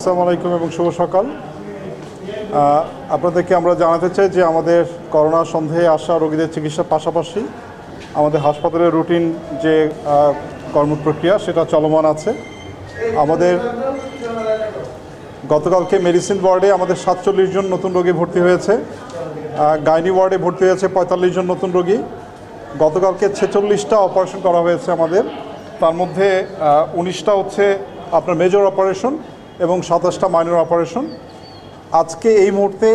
আসসালামু আলাইকুম এবং শুভ সকাল আপনাদেরকে আমরা জানাতে চাই যে আমাদের করোনা সন্দেহে আসা রোগীদের চিকিৎসার পাশাপাশি আমাদের হাসপাতালের রুটিন যে কর্ম প্রক্রিয়া সেটা চলমান আছে আমাদের গতকালকে মেডিসিন ওয়ার্ডে আমাদের সাতচল্লিশ জন নতুন রোগী ভর্তি হয়েছে গাইনি ওয়ার্ডে ভর্তি হয়েছে পঁয়তাল্লিশ জন নতুন রোগী গতকালকে ছেচল্লিশটা অপারেশন করা হয়েছে আমাদের তার মধ্যে উনিশটা হচ্ছে আপনার মেজর অপারেশন এবং সাতাশটা মাইনর অপারেশন আজকে এই মুহূর্তে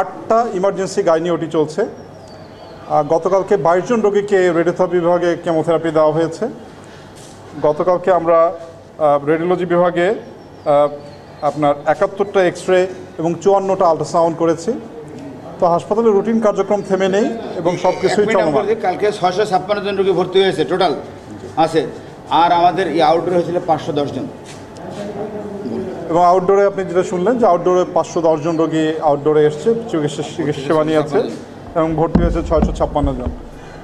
আটটা ইমার্জেন্সি গাইনি ওটি চলছে গতকালকে বাইশ জন রোগীকে রেডিওথেরাপি বিভাগে কেমোথেরাপি দেওয়া হয়েছে গতকালকে আমরা রেডিওলজি বিভাগে আপনার একাত্তরটা এক্স রে এবং চুয়ান্নটা আলট্রাসাউন্ড করেছি তো হাসপাতালে রুটিন কার্যক্রম থেমে নেই এবং সব কিছুই কালকে ছয়শো ছাপ্পান্ন জন রোগী ভর্তি হয়েছে টোটাল আছে আর আমাদের এই আউটডোর হয়েছিল পাঁচশো জন এবং আউটডোরে আপনি যেটা শুনলেন যে আউটডোরে পাঁচশো দশজন রোগী আউটডোরে এসছে চিকিৎসা চিকিৎসা নিয়েছে এবং ভর্তি হয়েছে ছয়শো ছাপ্পান্ন জন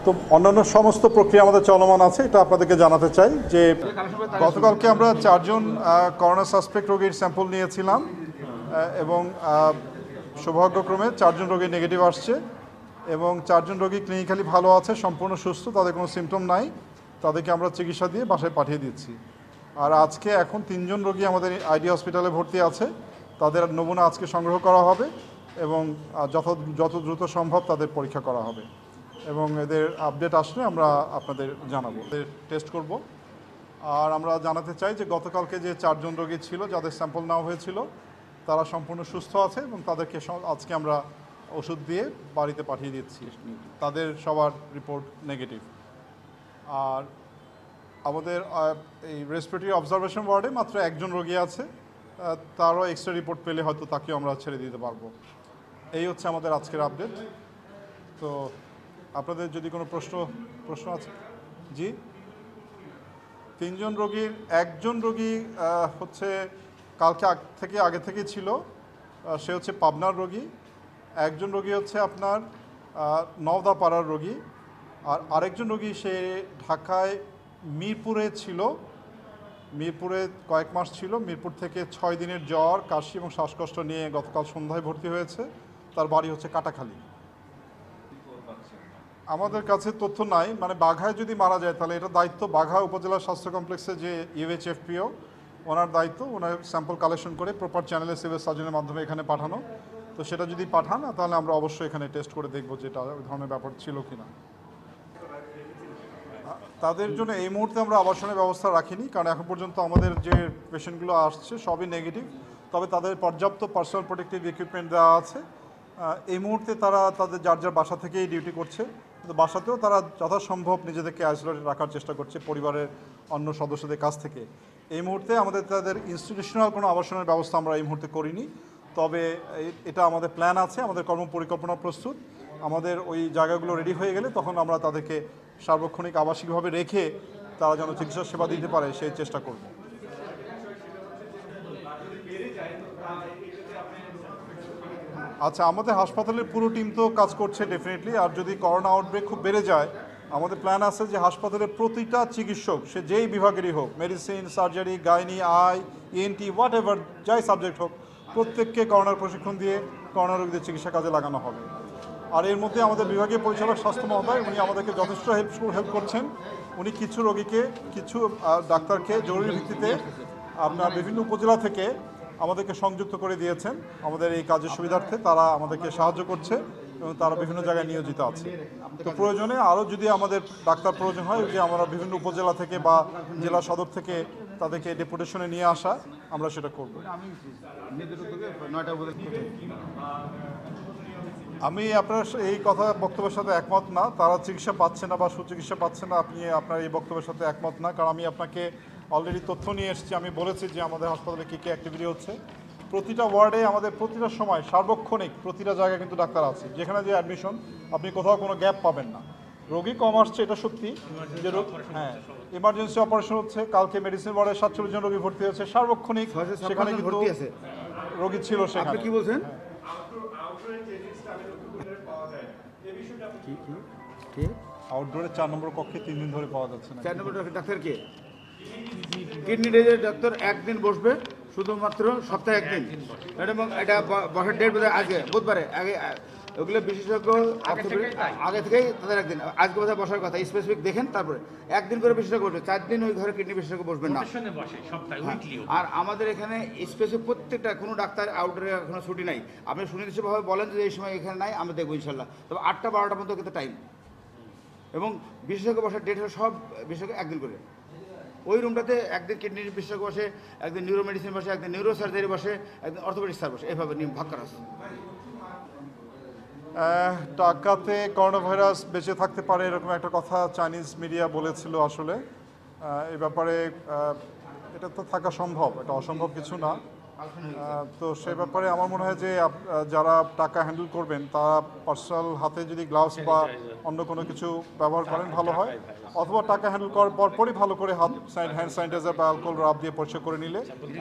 তো অন্যান্য সমস্ত প্রক্রিয়া আমাদের চলমান আছে এটা আপনাদেরকে জানাতে চাই যে গতকালকে আমরা চারজন করোনা সাসপেক্ট রোগীর স্যাম্পল নিয়েছিলাম এবং সৌভাগ্যক্রমে চারজন রোগী নেগেটিভ আসছে এবং চারজন রোগী ক্লিনিক্যালি ভালো আছে সম্পূর্ণ সুস্থ তাদের কোনো সিমটম নাই তাদেরকে আমরা চিকিৎসা দিয়ে বাসায় পাঠিয়ে দিচ্ছি আর আজকে এখন তিনজন রোগী আমাদের আইডি হসপিটালে ভর্তি আছে তাদের নমুনা আজকে সংগ্রহ করা হবে এবং যত যত দ্রুত সম্ভব তাদের পরীক্ষা করা হবে এবং এদের আপডেট আসলে আমরা আপনাদের জানাবো এদের টেস্ট করব আর আমরা জানাতে চাই যে গতকালকে যে চারজন রোগী ছিল যাদের স্যাম্পল নেওয়া হয়েছিল তারা সম্পূর্ণ সুস্থ আছে এবং তাদেরকে আজকে আমরা ওষুধ দিয়ে বাড়িতে পাঠিয়ে দিচ্ছি তাদের সবার রিপোর্ট নেগেটিভ আর আমাদের এই রেসপিরেটরি অবজারভেশন ওয়ার্ডে মাত্র একজন রোগী আছে তারও এক্সরে রিপোর্ট পেলে হয়তো তাকেও আমরা ছেড়ে দিতে পারবো এই হচ্ছে আমাদের আজকের আপডেট তো আপনাদের যদি কোনো প্রশ্ন প্রশ্ন আছে জি তিনজন রোগীর একজন রোগী হচ্ছে কালকে আগ থেকে আগে থেকে ছিল সে হচ্ছে পাবনার রোগী একজন রোগী হচ্ছে আপনার নওদাপাড়ার রোগী আর আরেকজন রোগী সে ঢাকায় মিরপুরে ছিল মিরপুরে কয়েক মাস ছিল মিরপুর থেকে ছয় দিনের জ্বর কাশি এবং শ্বাসকষ্ট নিয়ে গতকাল সন্ধ্যায় ভর্তি হয়েছে তার বাড়ি হচ্ছে কাটাখালী আমাদের কাছে তথ্য নাই মানে বাঘায় যদি মারা যায় তাহলে এটা দায়িত্ব বাঘা উপজেলা স্বাস্থ্য কমপ্লেক্সে যে ইউএচএফপিও ওনার দায়িত্ব ওনার স্যাম্পল কালেকশন করে প্রপার চ্যানেলে সিভিল সার্জনের মাধ্যমে এখানে পাঠানো তো সেটা যদি পাঠান তাহলে আমরা অবশ্যই এখানে টেস্ট করে দেখব যে এটা ওই ধরনের ব্যাপার ছিল কি না তাদের জন্য এই মুহূর্তে আমরা আবাসনের ব্যবস্থা রাখিনি কারণ এখন পর্যন্ত আমাদের যে পেশেন্টগুলো আসছে সবই নেগেটিভ তবে তাদের পর্যাপ্ত পার্সোনাল প্রোটেক্টিভ ইকুইপমেন্ট দেওয়া আছে এই মুহূর্তে তারা তাদের যার যার বাসা থেকেই ডিউটি করছে কিন্তু বাসাতেও তারা যথাসম্ভব নিজেদেরকে আইসোলেটেড রাখার চেষ্টা করছে পরিবারের অন্য সদস্যদের কাছ থেকে এই মুহূর্তে আমাদের তাদের ইনস্টিটিউশনাল কোনো আবাসনের ব্যবস্থা আমরা এই মুহূর্তে করিনি তবে এটা আমাদের প্ল্যান আছে আমাদের কর্ম পরিকল্পনা প্রস্তুত আমাদের ওই জায়গাগুলো রেডি হয়ে গেলে তখন আমরা তাদেরকে সার্বক্ষণিক আবাসিকভাবে রেখে তারা যেন চিকিৎসা সেবা দিতে পারে সেই চেষ্টা করব আচ্ছা আমাদের হাসপাতালের পুরো টিম তো কাজ করছে ডেফিনেটলি আর যদি করোনা আউটব্রেক খুব বেড়ে যায় আমাদের প্ল্যান আছে যে হাসপাতালের প্রতিটা চিকিৎসক সে যেই বিভাগেরই হোক medicine surgery gynae eye ENT whatever যাই সাবজেক্ট হোক প্রত্যেককে করোনার প্রশিক্ষণ দিয়ে করোনা রোগীদের চিকিৎসা কাজে লাগানো হবে আর এর মধ্যে আমাদের বিভাগীয় পরিচালক স্বাস্থ্য মহোদয় উনি আমাদেরকে যথেষ্ট হেল্প হেল্প করছেন উনি কিছু রোগীকে কিছু ডাক্তারকে জরুরি ভিত্তিতে আপনার বিভিন্ন উপজেলা থেকে আমাদেরকে সংযুক্ত করে দিয়েছেন আমাদের এই কাজের সুবিধার্থে তারা আমাদেরকে সাহায্য করছে এবং তারা বিভিন্ন জায়গায় নিয়োজিত আছে তো প্রয়োজনে আরও যদি আমাদের ডাক্তার প্রয়োজন হয় যে আমরা বিভিন্ন উপজেলা থেকে বা জেলা সদর থেকে তাদেরকে ডেপুটেশনে নিয়ে আসা আমরা সেটা করব আমি আপনার এই কথা বক্তব্যের সাথে একমত না তারা চিকিৎসা পাচ্ছে না বা সুচিকিৎসা পাচ্ছে না আপনি আপনার এই বক্তব্যের সাথে একমত না কারণ আমি আপনাকে অলরেডি তথ্য নিয়ে এসেছি আমি বলেছি যে আমাদের হাসপাতালে কী কী অ্যাক্টিভিটি হচ্ছে প্রতিটা ওয়ার্ডে আমাদের প্রতিটা সময় সার্বক্ষণিক প্রতিটা জায়গায় কিন্তু ডাক্তার আছে যেখানে যে অ্যাডমিশন আপনি কোথাও কোনো গ্যাপ পাবেন না রোগী কম আসছে এটা সত্যি যে হ্যাঁ ইমার্জেন্সি অপারেশন হচ্ছে কালকে মেডিসিন ওয়ার্ডে সাতচল্লিশ জন রোগী ভর্তি হয়েছে সার্বক্ষণিক সেখানে কিন্তু রোগী ছিল সেখানে কি বলছেন হ্যাঁ। আউটডোরে চার নম্বর কক্ষে তিন দিন ধরে পাওয়া যাচ্ছে না চার নম্বর ডাক্তার কে কিডনি ডেজের ডাক্তার একদিন বসবে শুধুমাত্র সপ্তাহে একদিন এবং এটা বসার ডেট বোধ আগে বুধবারে আগে ওগুলো বিশেষজ্ঞ আগে থেকেই তাদের একদিন আজকে বোধহয় বসার কথা স্পেসিফিক দেখেন তারপরে একদিন করে বিশেষজ্ঞ বসবে চার দিন ওই ঘরে কিডনি বিশেষজ্ঞ বসবেন না হ্যাঁ। আর আমাদের এখানে স্পেসিফিক প্রত্যেকটা কোনো ডাক্তার আউটডোরে এখনো ছুটি নাই আপনি সুনির্দিষ্টভাবে বলেন যে এই সময় এখানে নাই আমি দেখবো ইনশাল্লাহ তবে আটটা বারোটা পর্যন্ত কিন্তু টাইম এবং বিশেষজ্ঞ বসার ডেট হলো সব বিশেষজ্ঞ একদিন করে ওই রুমটাতে একদিন কিডনির বিশেষজ্ঞ বসে একদিন নিউরো মেডিসিন বসে একদিন নিউরো সার্জারি বসে একদিন অর্থোপেডিক স্যার বসে এভাবে নিয়ম ভাগ করা আছে টাকাতে করোনা ভাইরাস বেঁচে থাকতে পারে এরকম একটা কথা চাইনিজ মিডিয়া বলেছিল আসলে এ ব্যাপারে এটা তো থাকা সম্ভব এটা অসম্ভব কিছু না তো সে ব্যাপারে আমার মনে হয় যে যারা টাকা হ্যান্ডেল করবেন তারা পার্সোনাল হাতে যদি গ্লাভস বা অন্য কোনো কিছু ব্যবহার করেন ভালো হয় অথবা টাকা হ্যান্ডেল করার পরপরই ভালো করে হাত হ্যান্ড স্যানিটাইজার বা অ্যালকোহল রাব দিয়ে পরিষ্কার করে নিলে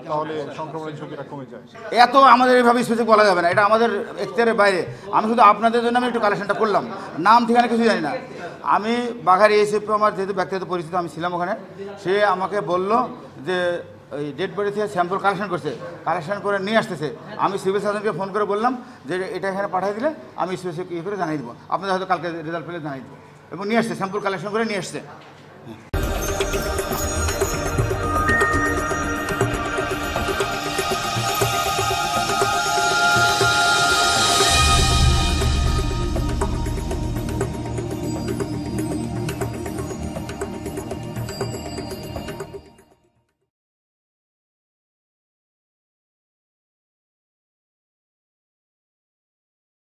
তাহলে সংক্রমণের ঝুঁকিটা আচ্ছা। কমে যায় এত আমাদের এইভাবে স্পেসিফিক বলা যাবে না এটা আমাদের এখতিয়ারের বাইরে আমি শুধু আপনাদের জন্য আমি একটু কালেকশনটা করলাম নাম ঠিকানা কিছু জানি না আমি বাঘারি এসএফ আমার যেহেতু ব্যক্তিগত পরিচিত আমি ছিলাম ওখানে সে আমাকে বলল যে ওই ডেড বডি থেকে স্যাম্পল কালেকশন করছে কালেকশন করে নিয়ে আসতেছে আমি সিভিল সার্জনকে ফোন করে বললাম যে এটা এখানে পাঠিয়ে দিলে আমি স্পেসিফিক ইয়ে করে জানিয়ে দেবো আপনাদের হয়তো কালকে রেজাল্ট পেলে জানিয়ে দেবো এবং নিয়ে আসছে স্যাম্পল কালেকশন করে নিয়ে আসছে